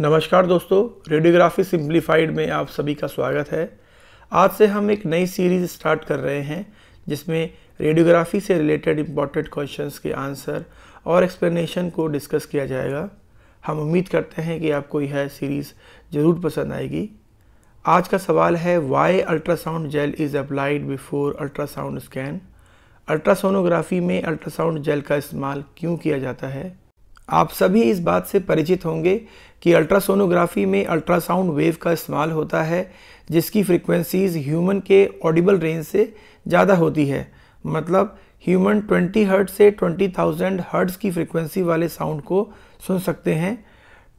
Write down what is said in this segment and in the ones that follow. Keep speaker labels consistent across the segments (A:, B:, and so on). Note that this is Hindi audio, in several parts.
A: नमस्कार दोस्तों रेडियोग्राफी सिंप्लीफाइड में आप सभी का स्वागत है आज से हम एक नई सीरीज स्टार्ट कर रहे हैं जिसमें रेडियोग्राफी से रिलेटेड इम्पॉर्टेंट क्वेश्चंस के आंसर और एक्सप्लेनेशन को डिस्कस किया जाएगा हम उम्मीद करते हैं कि आपको यह सीरीज़ ज़रूर पसंद आएगी आज का सवाल है why ultrasound gel is applied before ultrasound scan ultrasonography में अल्ट्रासाउंड जेल का इस्तेमाल क्यों किया जाता है आप सभी इस बात से परिचित होंगे कि अल्ट्रासोनोग्राफी में अल्ट्रासाउंड वेव का इस्तेमाल होता है जिसकी फ्रीक्वेंसीज़ ह्यूमन के ऑडिबल रेंज से ज़्यादा होती है मतलब ह्यूमन 20 हर्ट से 20,000 हर्ट्स की फ्रीक्वेंसी वाले साउंड को सुन सकते हैं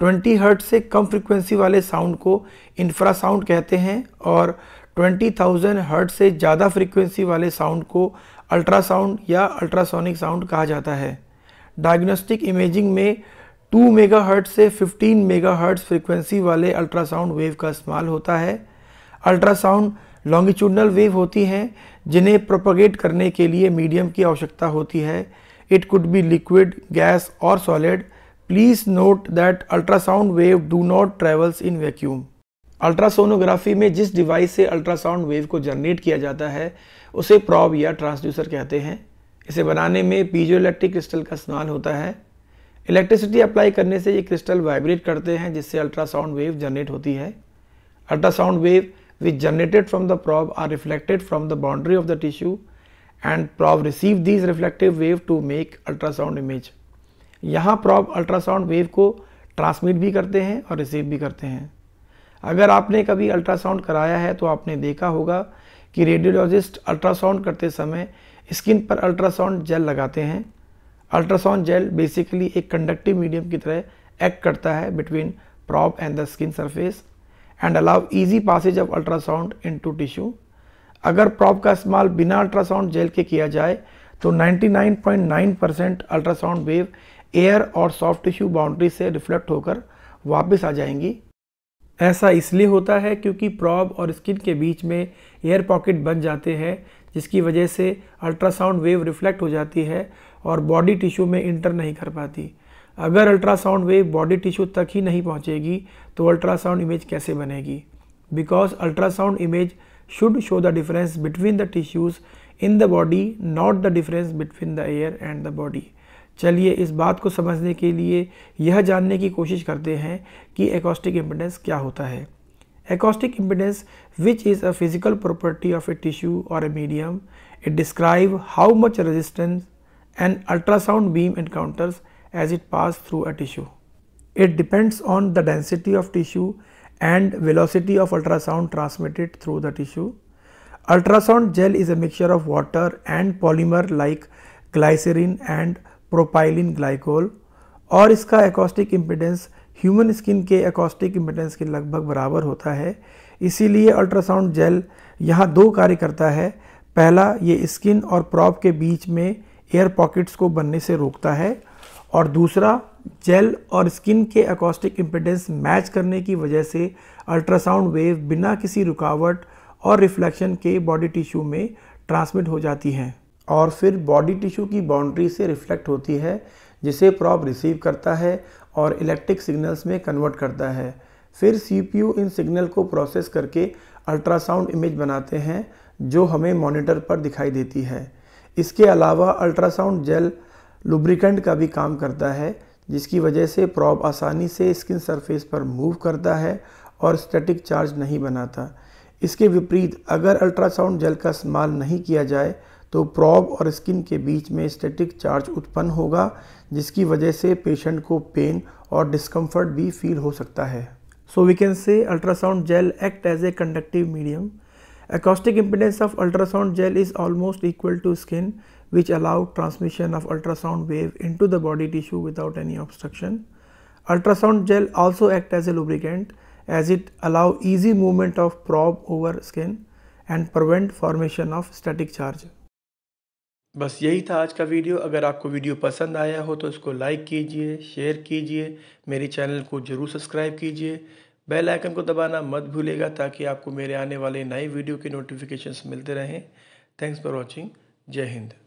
A: 20 हर्ट से कम फ्रीक्वेंसी वाले साउंड को इंफ्रासाउंड कहते हैं और 20,000 हर्ट से ज़्यादा फ्रीक्वेंसी वाले साउंड को अल्ट्रासाउंड या अल्ट्रासोनिक साउंड कहा जाता है डायग्नोस्टिक इमेजिंग में 2 मेगाहर्ट्ज से 15 मेगाहर्ट्ज फ्रीक्वेंसी वाले अल्ट्रासाउंड वेव का इस्तेमाल होता है अल्ट्रासाउंड लॉन्गिट्यूडनल वेव होती हैं जिन्हें प्रोपोगेट करने के लिए मीडियम की आवश्यकता होती है it could be liquid gas और solid please note that ultrasound wave do not travels in vacuum ultrasonography में जिस डिवाइस से अल्ट्रासाउंड वेव को जनरेट किया जाता है उसे प्रॉब या ट्रांसड्यूसर कहते हैं इसे बनाने में पीजो क्रिस्टल का इस्तेमाल होता है इलेक्ट्रिसिटी अप्लाई करने से ये क्रिस्टल वाइब्रेट करते हैं जिससे अल्ट्रासाउंड वेव जनरेट होती है ultrasound wave which generated from the probe are reflected from the boundary of the tissue and probe receive these reflective wave to make ultrasound image यहाँ प्रॉब अल्ट्रासाउंड वेव को ट्रांसमिट भी करते हैं और रिसीव भी करते हैं अगर आपने कभी अल्ट्रासाउंड कराया है तो आपने देखा होगा कि रेडियोलॉजिस्ट अल्ट्रासाउंड करते समय स्किन पर अल्ट्रासाउंड जेल लगाते हैं अल्ट्रासाउंड जेल बेसिकली एक कंडक्टिव मीडियम की तरह एक्ट करता है between probe and the skin surface and allow easy passage of ultrasound into tissue अगर प्रॉप का इस्तेमाल बिना अल्ट्रासाउंड जेल के किया जाए तो 99.9 परसेंट अल्ट्रासाउंड वेव एयर और सॉफ्ट टिश्यू बाउंड्री से रिफ्लेक्ट होकर वापस आ जाएंगी ऐसा इसलिए होता है क्योंकि प्रॉब और स्किन के बीच में एयर पॉकेट बन जाते हैं जिसकी वजह से अल्ट्रासाउंड वेव रिफ्लेक्ट हो जाती है और बॉडी टिश्यू में इंटर नहीं कर पाती अगर अल्ट्रासाउंड वेव बॉडी टिश्यू तक ही नहीं पहुंचेगी तो अल्ट्रासाउंड इमेज कैसे बनेगी because ultrasound image should show the difference between the tissues in the body not the difference between the air and the body चलिए इस बात को समझने के लिए यह जानने की कोशिश करते हैं कि एकॉस्टिक इम्पिडेंस क्या होता है acoustic impedance which is a physical property of a tissue और a medium it describe how much resistance and ultrasound beam encounters as it pass through a tissue it depends on the density of tissue and velocity of ultrasound transmitted through the tissue ultrasound gel is a mixture of water and polymer like glycerin and propylene glycol और इसका एकॉस्टिक इम्पिडेंस ह्यूमन स्किन के एकॉस्टिक इम्पिडेंस के लगभग बराबर होता है इसीलिए अल्ट्रासाउंड जेल यहाँ दो कार्य करता है पहला ये स्किन और प्रॉप के बीच में एयर पॉकेट्स को बनने से रोकता है और दूसरा जेल और स्किन के एकॉस्टिक इम्पिडेंस मैच करने की वजह से अल्ट्रासाउंड वेव बिना किसी रुकावट और रिफ्लेक्शन के बॉडी टिश्यू में ट्रांसमिट हो जाती हैं और फिर बॉडी टिश्यू की बाउंड्री से रिफ्लेक्ट होती है जिसे प्रॉप रिसीव करता है और इलेक्ट्रिक सिग्नल्स में कन्वर्ट करता है फिर सीपीयू इन सिग्नल को प्रोसेस करके अल्ट्रासाउंड इमेज बनाते हैं जो हमें मॉनिटर पर दिखाई देती है इसके अलावा अल्ट्रासाउंड जेल लुब्रिकेंट का भी काम करता है जिसकी वजह से प्रॉब आसानी से स्किन सरफेस पर मूव करता है और स्टैटिक चार्ज नहीं बनाता इसके विपरीत अगर अल्ट्रासाउंड जेल का इस्तेमाल नहीं किया जाए तो प्रॉब और स्किन के बीच में स्टेटिक चार्ज उत्पन्न होगा जिसकी वजह से पेशेंट को पेन और डिस्कम्फर्ट भी फील हो सकता है so we can say ultrasound gel act as a conductive medium acoustic impedance of ultrasound gel is almost equal to skin which allow transmission of ultrasound wave into the body tissue without any obstruction ultrasound gel also act as a lubricant as it allow easy movement of probe over skin and prevent formation of static charge बस यही था आज का वीडियो अगर आपको वीडियो पसंद आया हो तो इसको लाइक कीजिए शेयर कीजिए मेरे चैनल को ज़रूर सब्सक्राइब कीजिए बेल आइकन को दबाना मत भूलेगा ताकि आपको मेरे आने वाले नए वीडियो के नोटिफिकेशंस मिलते रहें थैंक्स फॉर वॉचिंग जय हिंद